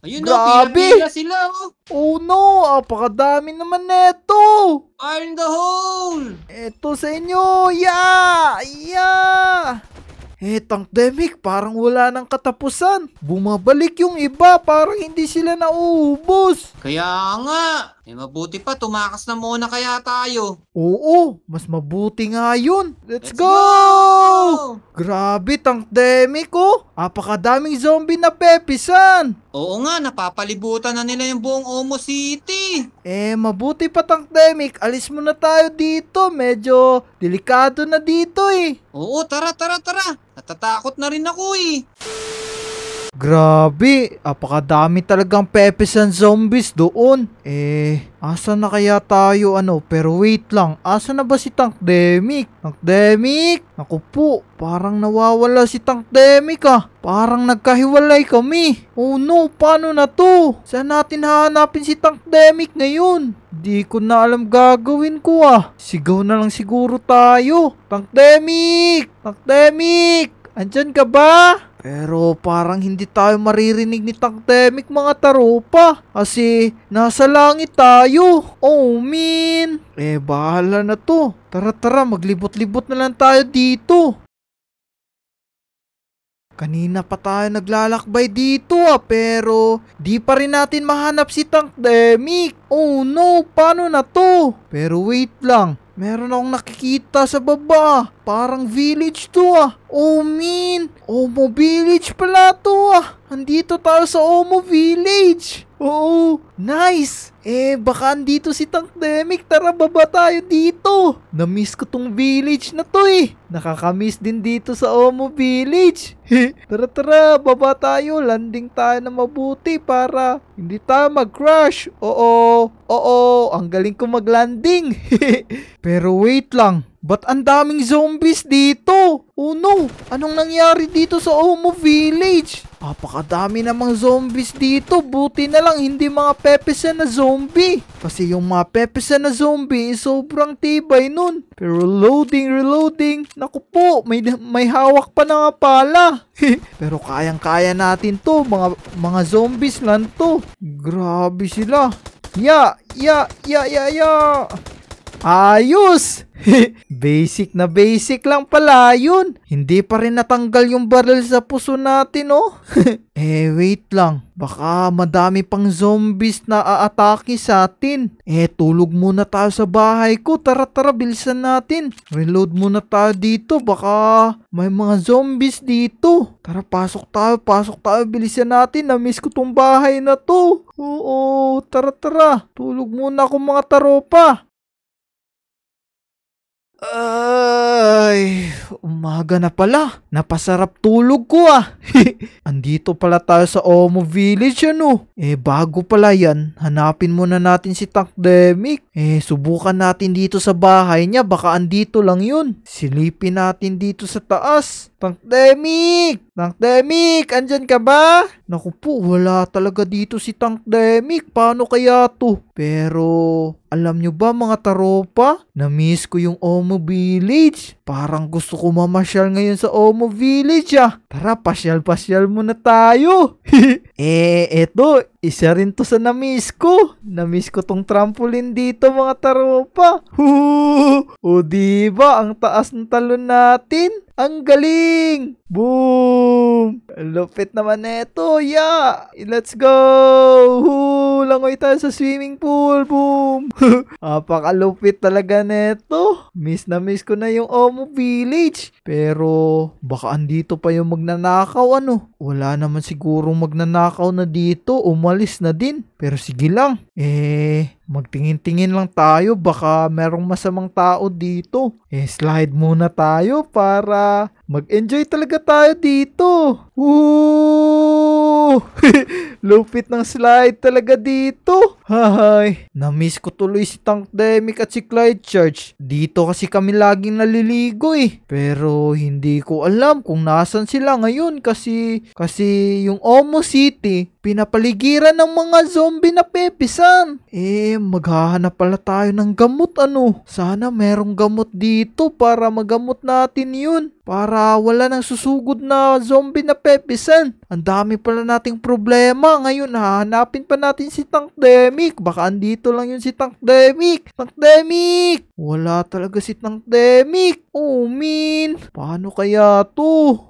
Ayun Grabe. na, sila oh. Oh no, apakadami naman neto. Fire in the hole. Eto sa inyo, yeah, yeah. Eh, pandemic, parang wala nang katapusan. Bumabalik yung iba, parang hindi sila nauubos. Kaya nga, eh mabuti pa, tumakas na muna kaya tayo. Oo, mas mabuti nga yun. Let's, Let's go! go! Grabe, pandemic oh. Apakadaming zombie na pepisan. Oo nga, napapalibutan na nila yung buong Omo City. Eh, mabuti pa Tangdemic. Alis muna tayo dito. Medyo delikado na dito eh. Oo, tara, tara, tara. Natatakot na rin ako eh. Grabe, apakadami talagang pepes and zombies doon. Eh, asa na kaya tayo ano? Pero wait lang, asa na ba si Tank Tankdemic? Tankdemic? Naku po, parang nawawala si Tank Tankdemic ah. Parang nagkahiwalay kami. Oh no, paano na to? Saan natin hahanapin si Tank Tankdemic ngayon? Di ko na alam gagawin ko ah. Sigaw na lang siguro tayo. Tank Tank Tankdemic! Andyan ka ba? Pero parang hindi tayo maririnig ni Tagdemic mga tarupa kasi nasa langit tayo. Oh min! Eh bahala na to. Tara tara maglibot-libot na lang tayo dito. Kanina pa tayo naglalakbay dito ah, pero di pa rin natin mahanap si Tank Tangdemic. Oh no, paano na to? Pero wait lang, Meron akong nakikita sa baba. Parang village to ah. Oh mean. Omo village pala to ah. Andito tayo sa Omo village. Oo, nice! Eh, baka andito si Tank Tankdemic, tara baba tayo dito! Namiss ko tong village na to eh! Nakakamiss din dito sa Omo Village! tara tara, baba tayo, landing tayo na mabuti para hindi tayo mag-crash! Oo, oo, ang galing ko mag-landing! Pero wait lang, Ba't ang daming zombies dito? Oh no! Anong nangyari dito sa Omo Village? Napakadami namang zombies dito. Buti na lang hindi mga pepesa na zombie. Kasi yung mga pepesa na zombie, eh, sobrang tibay nun. Pero loading, reloading. Naku po, may, may hawak pa na nga pala. Pero kayang-kaya natin to. Mga, mga zombies lang to. Grabe sila. Ya, ya, ya, ya, ya. Ayos! basic na basic lang pala yun. Hindi pa rin natanggal yung barrel sa puso natin, oh. eh, wait lang. Baka madami pang zombies na aatake sa atin. Eh, tulog muna tayo sa bahay ko. Tara, tara, bilisan natin. Reload muna tayo dito. Baka may mga zombies dito. Tara, pasok tayo, pasok tayo. Bilisan natin. Namiss ko tong bahay na to. Oo, tara, tara. Tulog muna ako mga taropa. Ay, umaga na pala. Napasarap tulog ko ah. Andito pala tayo sa Omo Village ano. Eh bago pala yan, hanapin muna natin si Takdemic. Eh subukan natin dito sa bahay niya, baka andito lang yun. Silipin natin dito sa taas. Takdemic! Tank Demic, andyan ka ba? Naku po, wala talaga dito si Tank Demic. Paano kaya to? Pero, alam nyo ba mga taropa? Namiss ko yung Omo Village. Parang gusto ko mamasyal ngayon sa Omo Village ah. Tara, pasyal-pasyal muna tayo. eh, eto, isa rin to sa namiss ko. Namiss ko tong trampoline dito mga taropa. Hoo! O diba, ang taas ng talon natin? Ang galing! Boom! Lupit naman neto, yeah! Let's go! Hoo! langoy tayo sa swimming pool. Boom! Apakalupit talaga neto. Miss na miss ko na yung Omo Village. Pero baka andito pa yung magnanakaw ano. Wala naman sigurong magnanakaw na dito. Umalis na din. Pero sige lang. Eh, magtingin-tingin lang tayo. Baka merong masamang tao dito. Eh, slide muna tayo para mag-enjoy talaga tayo dito. Woo! Lupit ng slide talaga dito. Hay, namiss ko tuloy si Tank Demic at si Clyde Church. Dito kasi kami laging naliligo eh. Pero hindi ko alam kung nasan sila ngayon kasi kasi yung Omo City Pinapaligiran ng mga zombie na pepisan. Eh, maghahanap pala tayo ng gamot ano. Sana merong gamot dito para magamot natin yun. Para wala nang susugod na zombie na pepisan. Ang dami pala nating problema. Ngayon, hahanapin pa natin si Tank Tankdemic. Baka andito lang yun si Tank Tank Tankdemic! Wala talaga si Tangdemic. Oh, min. Paano kaya to?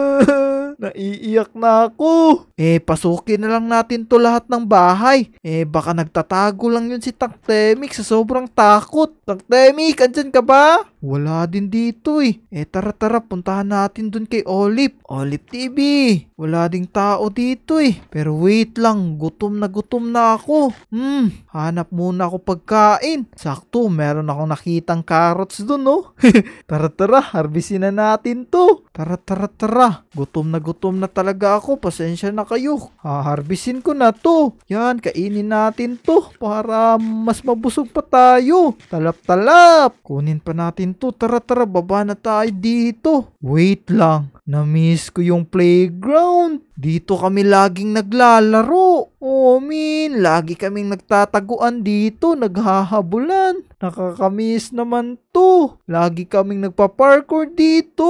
Naiiyak na ako. Eh, pasukin na lang natin to lahat ng bahay. Eh, baka nagtatago lang yun si Tangdemic sa sobrang takot. Tangdemic, andyan ka ba? Wala din dito eh. Eh tara tara, puntahan natin dun kay Olip. Olip TV. Wala ding tao dito eh. Pero wait lang, gutom na gutom na ako. Hmm, hanap muna ako pagkain. Sakto, meron akong nakitang carrots dun no. Oh. tara tara, harbisin na natin to. Tara tara tara. Gutom na gutom na talaga ako. Pasensya na kayo. Haharbisin ko na to. Yan, kainin natin to para mas mabusog pa tayo. Talap talap. Kunin pa natin kwento. Tara, tara, baba na tayo dito. Wait lang, namiss ko yung playground. Dito kami laging naglalaro. Oh, min, lagi kaming nagtataguan dito, naghahabulan. Nakakamiss naman to. Lagi kaming nagpa-parkour dito.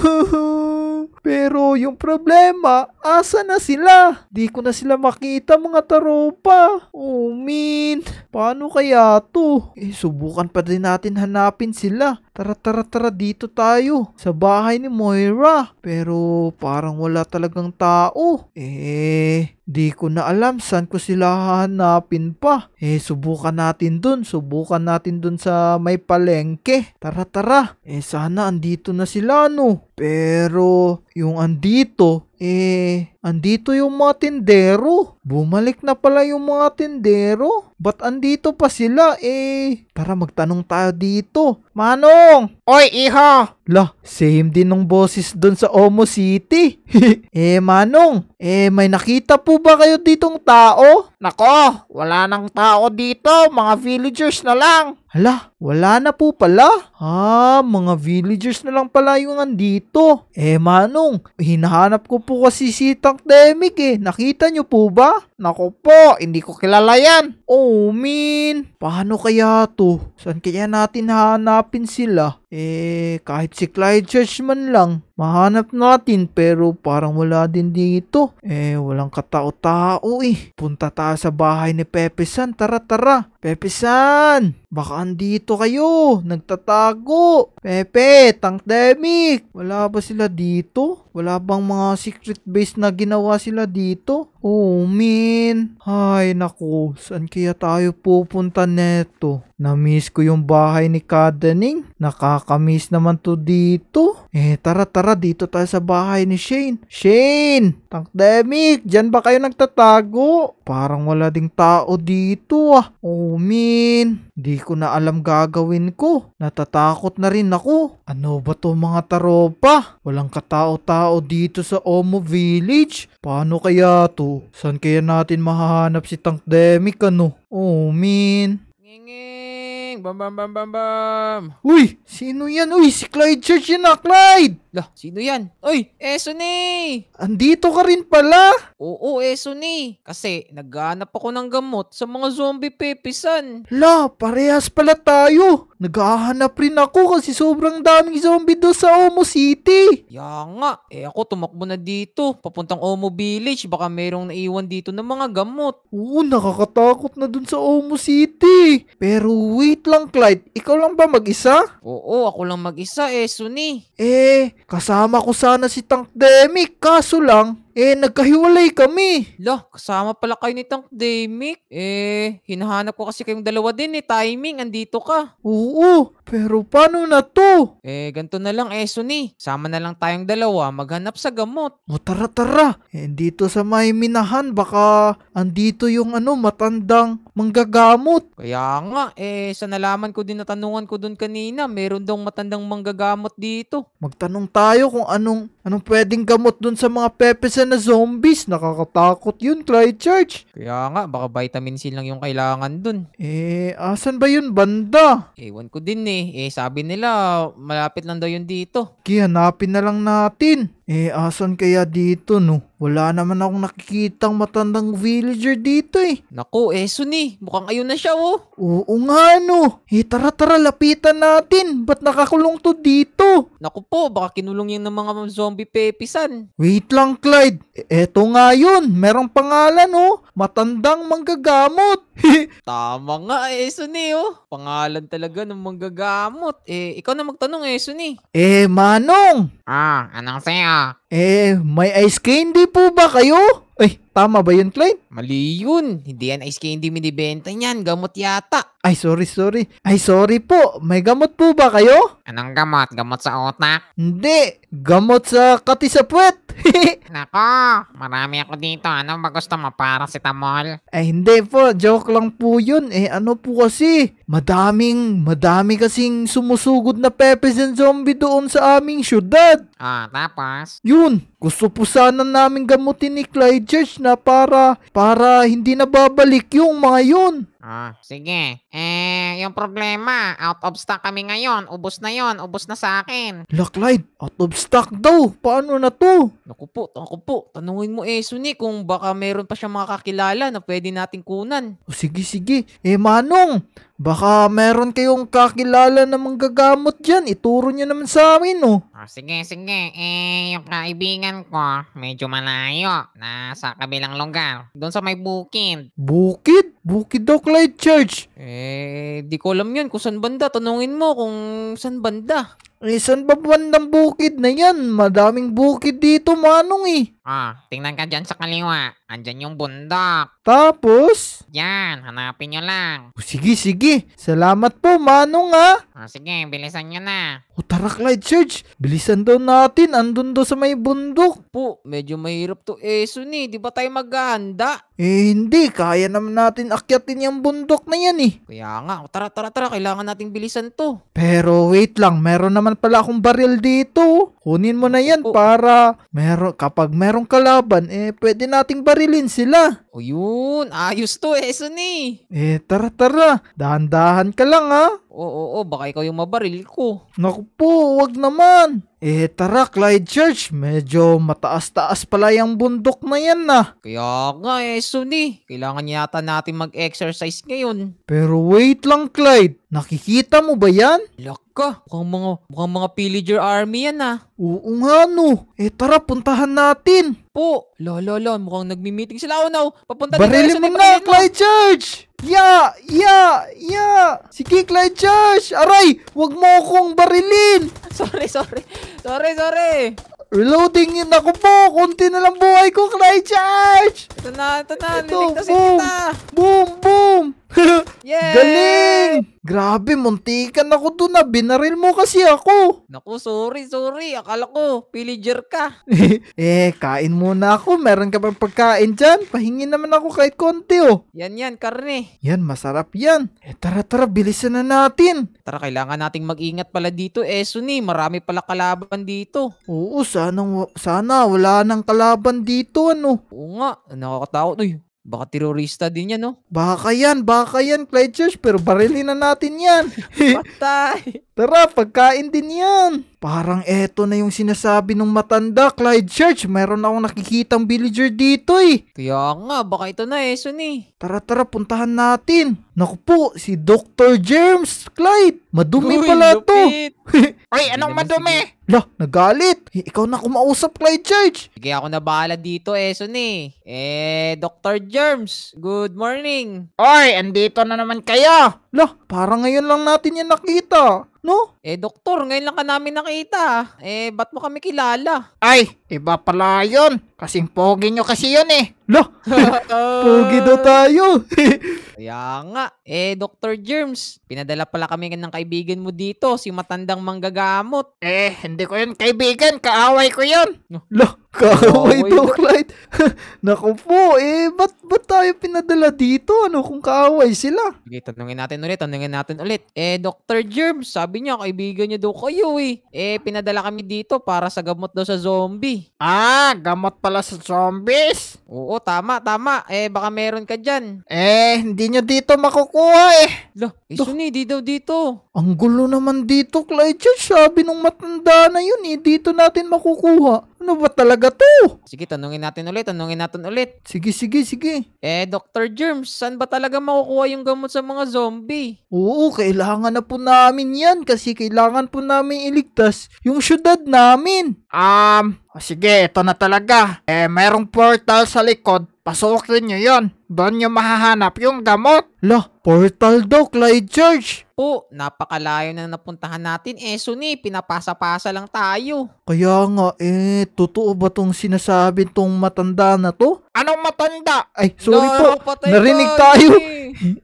Pero yung problema, asa na sila? Di ko na sila makita mga taropa. Oh, min. Paano kaya to? Eh, subukan pa din natin hanapin sila. Tara, tara, tara, dito tayo. Sa bahay ni Moira. Pero parang wala talagang tao. Eh, di ko na alam saan ko sila hanapin pa. Eh, subukan natin dun. Subukan natin dun sa may palengke. Tara, tara. Eh, sana andito na sila, no? Pero, yung andito, eh, andito yung mga tindero. Bumalik na pala yung mga tindero. Ba't andito pa sila? Eh, tara magtanong tayo dito. Manong! Oy, iha! La, same din ng boses don sa Omo City. eh, Manong, eh, may nakita po ba kayo ditong tao? Nako, wala nang tao dito, mga villagers na lang. Hala, wala na po pala. Ah, mga villagers na lang pala yung andito. Eh manong, hinahanap ko po kasi si Tank Demic eh. Nakita nyo po ba? Nako po, hindi ko kilala yan. Oh min, paano kaya to? Saan kaya natin hanapin sila? Eh, kahit si Clyde Churchman lang. Mahanap natin pero parang wala din dito. Eh, walang katao-tao eh. Punta tayo sa bahay ni Pepe San. Tara, tara. Pepe San! Baka andito kayo, nagtatago. Pepe, Tank Tankdemic, wala ba sila dito? Wala bang mga secret base na ginawa sila dito? Oh, man. Ay, naku, saan kaya tayo pupunta neto? Namiss ko yung bahay ni Kadaning. Nakakamiss naman to dito. Eh, tara tara dito tayo sa bahay ni Shane. Shane! Tank Tankdemic, dyan ba kayo nagtatago? Parang wala ding tao dito ah. Oh, man. Di ko na alam gagawin ko. Natatakot na rin ako. Ano ba to mga taropa? Walang katao-tao dito sa Omo Village? Paano kaya to? San kaya natin mahahanap si Tankdemic ano? Oh, min. Nginging! Bam bam bam bam bam! Uy! Sino yan? Uy! Si Clyde Church yun na! Ah, Clyde! Lah, sino yan? Oy, Esone! Andito ka rin pala! Oo, Esone. Kasi naghanap ako ng gamot sa mga zombie pepisan. La, parehas pala tayo. Naghahanap rin ako kasi sobrang daming zombie doon sa Omo City. Ya nga, eh ako tumakbo na dito. Papuntang Omo Village, baka merong naiwan dito ng mga gamot. Oo, nakakatakot na doon sa Omo City. Pero wait lang, Clyde. Ikaw lang ba mag-isa? Oo, ako lang mag-isa, Esone. Eh, Kasama ko sana si Tank Tankdemic kaso lang eh, nagkahiwalay kami. Lah, kasama pala kayo ni Tank Demic. Eh, hinahanap ko kasi kayong dalawa din eh. Timing, andito ka. Oo, pero paano na to? Eh, ganto na lang, Esoni. Eh, Sama na lang tayong dalawa maghanap sa gamot. O tara, tara. Eh, dito sa may minahan, baka andito yung ano, matandang manggagamot. Kaya nga, eh, sa nalaman ko din natanungan ko dun kanina, meron daw matandang manggagamot dito. Magtanong tayo kung anong, anong pwedeng gamot dun sa mga pepes sila na zombies. Nakakatakot yun, Clyde Church. Kaya nga, baka vitamin C lang yung kailangan dun. Eh, asan ba yun banda? Ewan ko din eh. Eh, sabi nila, malapit lang daw yun dito. Kaya hanapin na lang natin. Eh, asan kaya dito, no? Wala naman akong nakikitang matandang villager dito eh. Naku, eh, ni. Mukhang ayun na siya, oh. Oo nga, no. Eh, tara, tara, lapitan natin. Ba't nakakulong to dito? Naku po, baka kinulong yung ng mga zombie pepisan. Wait lang, Clyde kapatid. eto nga yun, merong pangalan oh, matandang manggagamot. Tama nga eh, Suni oh. Pangalan talaga ng manggagamot. Eh, ikaw na magtanong eh, Suni. Eh, Manong! Ah, anong sa'yo? Eh, may ice candy po ba kayo? Ay, Tama ba yun, Clyde? Mali yun. Hindi yan ice candy minibenta niyan. Gamot yata. Ay, sorry, sorry. Ay, sorry po. May gamot po ba kayo? Anong gamot? Gamot sa otak? Hindi. Gamot sa katisapwet. Nako, marami ako dito. Ano ba gusto mo? Paracetamol? Eh, hindi po. Joke lang po yun. Eh, ano po kasi? Madaming, madami kasing sumusugod na pepes and zombie doon sa aming syudad. Ah, tapos? Yun. Gusto po sana namin gamutin ni Clyde Church na para, para hindi na babalik yung mga yun. Ah, sige. Eh, yung problema, out of stock kami ngayon. Ubus na yon, ubus na sa akin. Locklight, out of stock daw. Paano na to? Naku po, naku po. Tanungin mo eh, Suni, kung baka mayroon pa siyang mga kakilala na pwede nating kunan. Oh, sige, sige. Eh, Manong, baka mayroon kayong kakilala na manggagamot dyan. Ituro niyo naman sa amin, oh. Ah, sige, sige. Eh, yung kaibigan ko, medyo malayo. Nasa kabilang lugar. Doon sa may bukid. Bukid? Bukidok Light Church! Eh, di ko alam yun kung saan banda. Tanungin mo kung saan banda. Eh, saan ba bandang bukid na yan? Madaming bukid dito, manong eh. Ah, tingnan ka dyan sa kaliwa. Andyan yung bundok. Tapos? Yan, hanapin nyo lang. O, sige, sige. Salamat po, manong ah. Ah, sige, bilisan nyo na. O, tara, Clyde Church. Bilisan daw natin. Andun daw sa may bundok. Po, medyo mahirap to eh, Suni. Di ba tayo maghahanda? Eh, hindi. Kaya naman natin akyatin yung bundok na yan eh. Kaya nga. O, tara, tara, tara. Kailangan nating bilisan to. Pero wait lang. Meron naman meron pala akong baril dito. Kunin mo na yan oh. para meron, kapag merong kalaban, eh pwede nating barilin sila. O yun, ayos to, eso eh, ni. Eh tara tara, dahan-dahan ka lang ha. Oo, oo, oo, baka ikaw yung mabaril ko. Naku po, wag naman. Eh tara Clyde Church, medyo mataas-taas pala yung bundok na yan na. Kaya nga eh, Suni, kailangan yata natin mag-exercise ngayon. Pero wait lang Clyde, nakikita mo ba yan? Look, ka, mukhang mga, mukhang mga pillager army yan ah. Oo nga no. Eh tara, puntahan natin. Po, lo, lo, lo, mukhang nagmi-meeting sila. Oh no, papunta Barili mo na, Clyde Church! Yeah! Yeah! Yeah! Sige, Clyde Church! Aray! Huwag mo akong barilin! Sorry, sorry. Sorry, sorry. Reloading yun ako po! Kunti na lang buhay ko, Clyde Church! Ito na, ito na! Ito, Liligtasin boom, kita! Boom! Boom! Yay! Galing! Grabe, muntikan ako doon na. Ah. Binaril mo kasi ako. Naku, sorry, sorry. Akala ko, pillager ka. eh, kain muna ako. Meron ka bang pagkain dyan? Pahingi naman ako kahit konti, oh. Yan, yan, karne. Yan, masarap yan. Eh, tara, tara, bilisan na natin. Tara, kailangan nating mag-ingat pala dito, eh, Suni. Marami pala kalaban dito. Oo, sana, sana wala nang kalaban dito, ano. Oo nga, nakakatakot. Uy, Baka terorista din yan, no? Baka yan, baka yan, Clyde Church, pero barilin na natin yan. Patay! Tara, pagkain din yan. Parang eto na yung sinasabi ng matanda, Clyde Church. Meron akong nakikitang villager dito eh. Kaya nga, baka ito na eh, Sonny. Tara, tara, puntahan natin. Naku po, si Dr. James, Clyde. Madumi Uy, pala lupit. to. Uy, anong madumi? Lah, nagalit! Eh, ikaw na kumausap, Clyde Church! Sige, ako na bahala dito, Eson eh. Eh, Dr. Germs, good morning! Oy, andito na naman kayo! Lah, parang ngayon lang natin yan nakita. No? Eh, doktor, ngayon lang ka namin nakita. Eh, ba't mo kami kilala? Ay, iba pala yun. Kasing pogi nyo kasi yun eh. Lah, pogi daw tayo. Kaya nga. Eh, Dr. Germs, pinadala pala kami ng kaibigan mo dito, si matandang manggagamot. Eh, hindi ko yun. Kaibigan, kaaway ko yun. Lo, Kaaway oh, daw, Clyde. Naku po, eh, ba't, ba't tayo pinadala dito? Ano kung kaaway sila? Okay, tanungin natin ulit, tanungin natin ulit. Eh, Dr. Germ, sabi niya, kaibigan niya daw kayo eh. Eh, pinadala kami dito para sa gamot daw sa zombie. Ah, gamot pala sa zombies? Oo, tama, tama. Eh, baka meron ka dyan. Eh, hindi niyo dito makukuha eh. Lo, isuni, eh, di daw dito. Ang gulo naman dito, Clyde. Sabi nung matanda na yun eh, dito natin makukuha. Ano ba talaga to? Sige, tanungin natin ulit, tanungin natin ulit. Sige, sige, sige. Eh, Dr. Germs, saan ba talaga makukuha yung gamot sa mga zombie? Oo, kailangan na po namin yan kasi kailangan po namin iligtas yung syudad namin. Um, sige, ito na talaga. Eh, merong portal sa likod. Pasukin nyo yon. Doon nyo mahahanap yung gamot. Lah, portal daw, Clyde Church po, napakalayo na napuntahan natin. Eh, Suni, pinapasa-pasa lang tayo. Kaya nga, eh, totoo ba tong sinasabi tong matanda na to? Anong matanda? Ay, sorry no, po, narinig ko, tayo. Eh.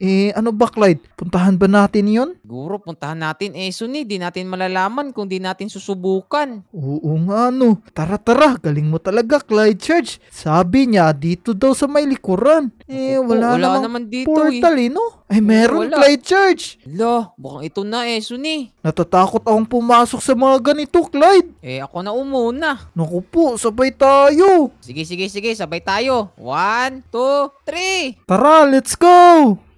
eh, ano ba, Clyde? Puntahan ba natin yon? Siguro, puntahan natin. Eh, Suni, di natin malalaman kung di natin susubukan. Oo nga, no. Tara, tara. Galing mo talaga, Clyde Church. Sabi niya, dito daw sa may likuran. Eh, wala, o, wala namang naman dito, eh. portal, eh. eh no? Ay, meron, wala. Clyde Church. Lo, Aba, mukhang ito na eh, Suni. Natatakot akong pumasok sa mga ganito, Clyde. Eh, ako na umuna. Naku po, sabay tayo. Sige, sige, sige, sabay tayo. One, two, three. Tara, let's go!